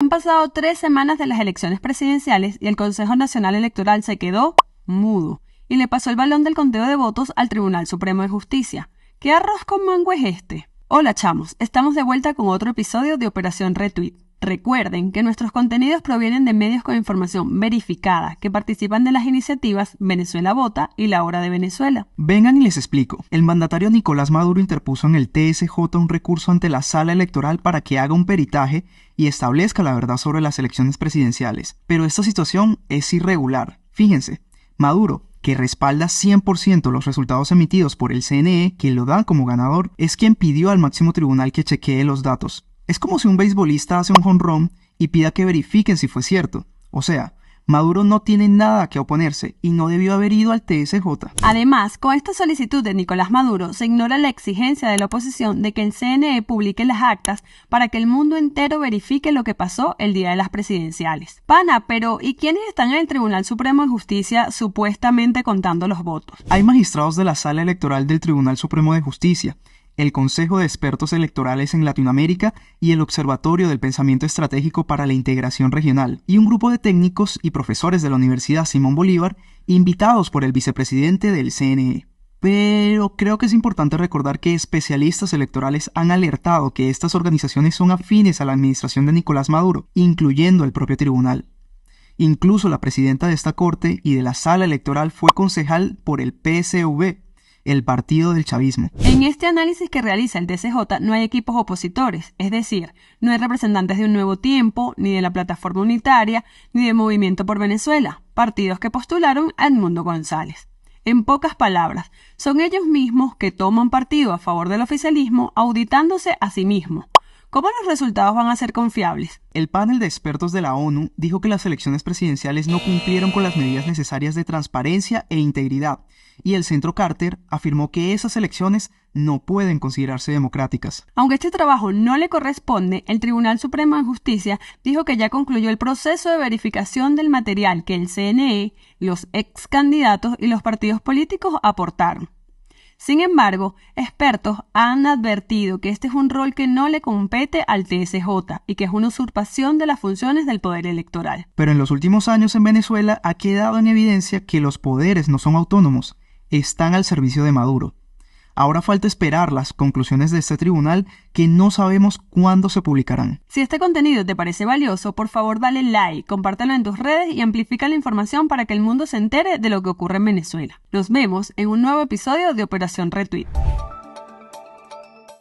Han pasado tres semanas de las elecciones presidenciales y el Consejo Nacional Electoral se quedó mudo y le pasó el balón del conteo de votos al Tribunal Supremo de Justicia. ¿Qué arroz con mango es este? Hola chamos, estamos de vuelta con otro episodio de Operación Retweet. Recuerden que nuestros contenidos provienen de medios con información verificada que participan de las iniciativas Venezuela Vota y La Hora de Venezuela. Vengan y les explico. El mandatario Nicolás Maduro interpuso en el TSJ un recurso ante la sala electoral para que haga un peritaje y establezca la verdad sobre las elecciones presidenciales. Pero esta situación es irregular. Fíjense, Maduro, que respalda 100% los resultados emitidos por el CNE, que lo da como ganador, es quien pidió al máximo tribunal que chequee los datos. Es como si un beisbolista hace un jonrón y pida que verifiquen si fue cierto. O sea, Maduro no tiene nada que oponerse y no debió haber ido al TSJ. Además, con esta solicitud de Nicolás Maduro se ignora la exigencia de la oposición de que el CNE publique las actas para que el mundo entero verifique lo que pasó el día de las presidenciales. Pana, pero ¿y quiénes están en el Tribunal Supremo de Justicia supuestamente contando los votos? Hay magistrados de la sala electoral del Tribunal Supremo de Justicia el Consejo de Expertos Electorales en Latinoamérica y el Observatorio del Pensamiento Estratégico para la Integración Regional, y un grupo de técnicos y profesores de la Universidad Simón Bolívar, invitados por el vicepresidente del CNE. Pero creo que es importante recordar que especialistas electorales han alertado que estas organizaciones son afines a la administración de Nicolás Maduro, incluyendo el propio tribunal. Incluso la presidenta de esta corte y de la sala electoral fue concejal por el PSV, el partido del chavismo. En este análisis que realiza el DCJ no hay equipos opositores, es decir, no hay representantes de un nuevo tiempo, ni de la plataforma unitaria, ni de Movimiento por Venezuela, partidos que postularon a Edmundo González. En pocas palabras, son ellos mismos que toman partido a favor del oficialismo auditándose a sí mismos. ¿Cómo los resultados van a ser confiables? El panel de expertos de la ONU dijo que las elecciones presidenciales no cumplieron con las medidas necesarias de transparencia e integridad y el Centro Carter afirmó que esas elecciones no pueden considerarse democráticas. Aunque este trabajo no le corresponde, el Tribunal Supremo de Justicia dijo que ya concluyó el proceso de verificación del material que el CNE, los ex candidatos y los partidos políticos aportaron. Sin embargo, expertos han advertido que este es un rol que no le compete al TSJ y que es una usurpación de las funciones del poder electoral. Pero en los últimos años en Venezuela ha quedado en evidencia que los poderes no son autónomos están al servicio de Maduro. Ahora falta esperar las conclusiones de este tribunal que no sabemos cuándo se publicarán. Si este contenido te parece valioso, por favor dale like, compártelo en tus redes y amplifica la información para que el mundo se entere de lo que ocurre en Venezuela. Nos vemos en un nuevo episodio de Operación Retweet.